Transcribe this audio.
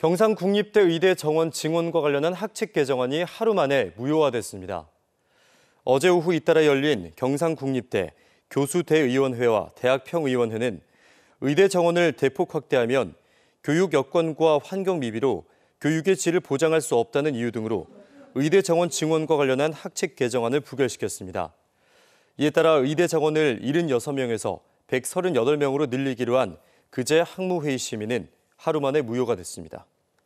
경상국립대 의대 정원 증원과 관련한 학칙 개정안이 하루 만에 무효화됐습니다. 어제 오후 잇따라 열린 경상국립대 교수대의원회와 대학평의원회는 의대 정원을 대폭 확대하면 교육 여건과 환경 미비로 교육의 질을 보장할 수 없다는 이유 등으로 의대 정원 증원과 관련한 학칙 개정안을 부결시켰습니다. 이에 따라 의대 정원을 76명에서 138명으로 늘리기로 한 그제 학무회의 심의는 하루 만에 무효가 됐습니다.